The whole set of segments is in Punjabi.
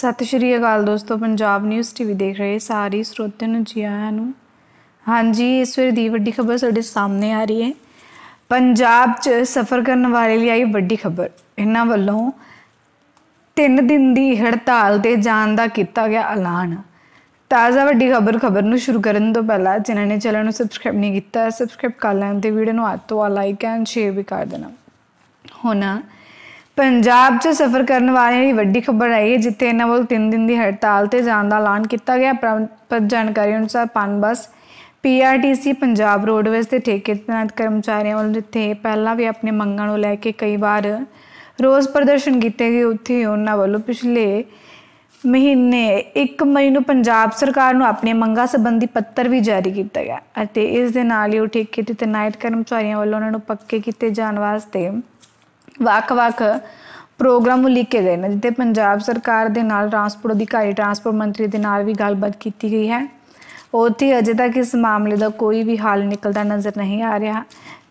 ਸਤਿ ਸ਼੍ਰੀ ਅਕਾਲ ਦੋਸਤੋ ਪੰਜਾਬ ਨਿਊਜ਼ ਟੀਵੀ ਦੇਖ ਰਹੇ ਸਾਰੇ ਸਰੋਤਿਆਂ ਨੂੰ ਜੀ ਆਇਆਂ ਨੂੰ ਹਾਂਜੀ ਇਸ ਵੇਲੇ ਦੀ ਵੱਡੀ ਖਬਰ ਸਾਡੇ ਸਾਹਮਣੇ ਆ ਰਹੀ ਹੈ ਪੰਜਾਬ 'ਚ ਸਫ਼ਰ ਕਰਨ ਵਾਲੇ ਲਈ ਆਈ ਵੱਡੀ ਖਬਰ ਇਹਨਾਂ ਵੱਲੋਂ 3 ਦਿਨ ਦੀ ਹੜਤਾਲ ਤੇ ਜਾਣ ਦਾ ਕੀਤਾ ਗਿਆ ਐਲਾਨ ਤਾਜ਼ਾ ਵੱਡੀ ਖਬਰ ਖਬਰ ਨੂੰ ਸ਼ੁਰੂ ਕਰਨ ਤੋਂ ਪਹਿਲਾਂ ਜਿਨ੍ਹਾਂ ਨੇ ਚੈਨਲ ਨੂੰ ਸਬਸਕ੍ਰਾਈਬ ਨਹੀਂ ਕੀਤਾ ਸਬਸਕ੍ਰਾਈਬ ਕਰ ਲੈਣ ਤੇ ਵੀਡੀਓ ਨੂੰ ਹੱਥ ਤੋਂ ਲਾਈਕ ਐਂਡ ਸ਼ੇਅਰ ਵੀ ਕਰ ਦੇਣਾ ਹੋਣਾ ਪੰਜਾਬ 'ਚ ਸਫ਼ਰ ਕਰਨ ਵਾਲਿਆਂ ਦੀ ਵੱਡੀ ਖਬਰ ਆਈ ਹੈ ਜਿੱਥੇ ਇਹਨਾਂ ਵੱਲ 3 ਦਿਨ ਦੀ ਹੜਤਾਲ ਤੇ ਜਾਣ ਦਾ ਐਲਾਨ ਕੀਤਾ ਗਿਆ ਪ੍ਰਾਪਤ ਜਾਣਕਾਰੀ ਅਨੁਸਾਰ ਪਨ ਪੀਆਰਟੀਸੀ ਪੰਜਾਬ ਰੋਡਵੇਜ਼ ਦੇ ਠੇਕੇ ਕਰਮਚਾਰੀਆਂ ਵੱਲੋਂ ਜਿੱਥੇ ਪਹਿਲਾਂ ਵੀ ਆਪਣੇ ਮੰਗਾਂ ਨੂੰ ਲੈ ਕੇ ਕਈ ਵਾਰ ਰੋਜ਼ ਪ੍ਰਦਰਸ਼ਨ ਕੀਤੇ ਗਏ ਉੱਥੇ ਉਹਨਾਂ ਵੱਲੋਂ ਪਿਛਲੇ ਮਹੀਨੇ 1 ਮਈ ਨੂੰ ਪੰਜਾਬ ਸਰਕਾਰ ਨੂੰ ਆਪਣੀਆਂ ਮੰਗਾਂ ਸੰਬੰਧੀ ਪੱਤਰ ਵੀ ਜਾਰੀ ਕੀਤਾ ਗਿਆ ਅਤੇ ਇਸ ਦੇ ਨਾਲ ਹੀ ਉਹ ਠੇਕੇ ਤੇ ਤਨਾਇਤ ਕਰਮਚਾਰੀਆਂ ਵੱਲੋਂ ਉਹਨਾਂ ਨੂੰ ਪੱਕੇ ਕੀਤੇ ਜਾਣ ਵਾਸਤੇ ਵੱਖ-ਵੱਖ ਪ੍ਰੋਗਰਾਮ ਲਿਖੇ ਗਏ ਨੇ ਜਿੱਤੇ ਪੰਜਾਬ ਸਰਕਾਰ ਦੇ ਨਾਲ ਟਰਾਂਸਪੋਰਟ ਅਧਿਕਾਰੀ ਟਰਾਂਸਪੋਰਟ ਮੰਤਰੀ ਦੇ ਨਾਲ ਵੀ ਗੱਲਬਾਤ ਕੀਤੀ ਗਈ ਹੈ ਉੱਥੇ ਅਜੇ ਤੱਕ ਇਸ ਮਾਮਲੇ ਦਾ ਕੋਈ ਵੀ ਹੱਲ ਨਿਕਲਦਾ ਨਜ਼ਰ ਨਹੀਂ ਆ ਰਿਹਾ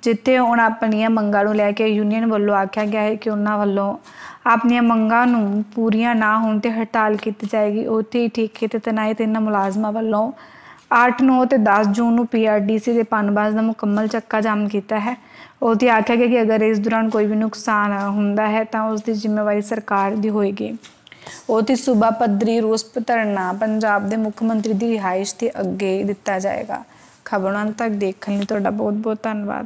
ਜਿੱਤੇ ਹੁਣ ਆਪਣੀਆਂ ਮੰਗਾਂ ਨੂੰ ਲੈ ਕੇ ਯੂਨੀਅਨ ਵੱਲੋਂ ਆਖਿਆ ਗਿਆ ਹੈ ਕਿ ਉਹਨਾਂ ਵੱਲੋਂ ਆਪਣੀਆਂ ਮੰਗਾਂ ਨੂੰ ਪੂਰੀਆਂ ਨਾ ਹੋਣ ਤੇ ਹੜਤਾਲ ਕੀਤੀ ਜਾਏਗੀ ਉੱਥੇ ਹੀ ਠੇਕੇ ਤੇ ਤਨਾਏ ਤੇ ਇਹਨਾਂ ਮੁਲਾਜ਼ਮਾਂ ਵੱਲੋਂ 8 9 ਤੇ 10 ਜੂਨ ਨੂੰ ਪੀਆਰਡੀਸੀ ਦੇ ਪਨਬਾਜ਼ ਦਾ ਮੁਕੰਮਲ ਚੱਕਾ ਜਾਮ ਕੀਤਾ ਹੈ ਉਹ ਤੇ ਆਖਿਆ ਗਿਆ ਕਿ ਅਗਰ ਇਸ ਦੌਰਾਨ ਕੋਈ ਵੀ ਨੁਕਸਾਨ ਹੁੰਦਾ ਹੈ ਤਾਂ ਉਸ ਦੀ ਜ਼ਿੰਮੇਵਾਰੀ ਸਰਕਾਰ ਦੀ ਹੋਏਗੀ ਉਹ ਤੇ ਸੂਬਾ ਪੱਧਰੀ ਰੋਸ ਧਰਨਾ ਪੰਜਾਬ ਦੇ ਮੁੱਖ ਮੰਤਰੀ ਦੀ ਰਿਹਾਇਸ਼ ਤੇ ਅੱਗੇ ਦਿੱਤਾ ਜਾਏਗਾ ਖਬਰਾਂ ਤੱਕ ਦੇਖਣ ਲਈ ਤੁਹਾਡਾ ਬਹੁਤ ਬਹੁਤ ਧੰਨਵਾਦ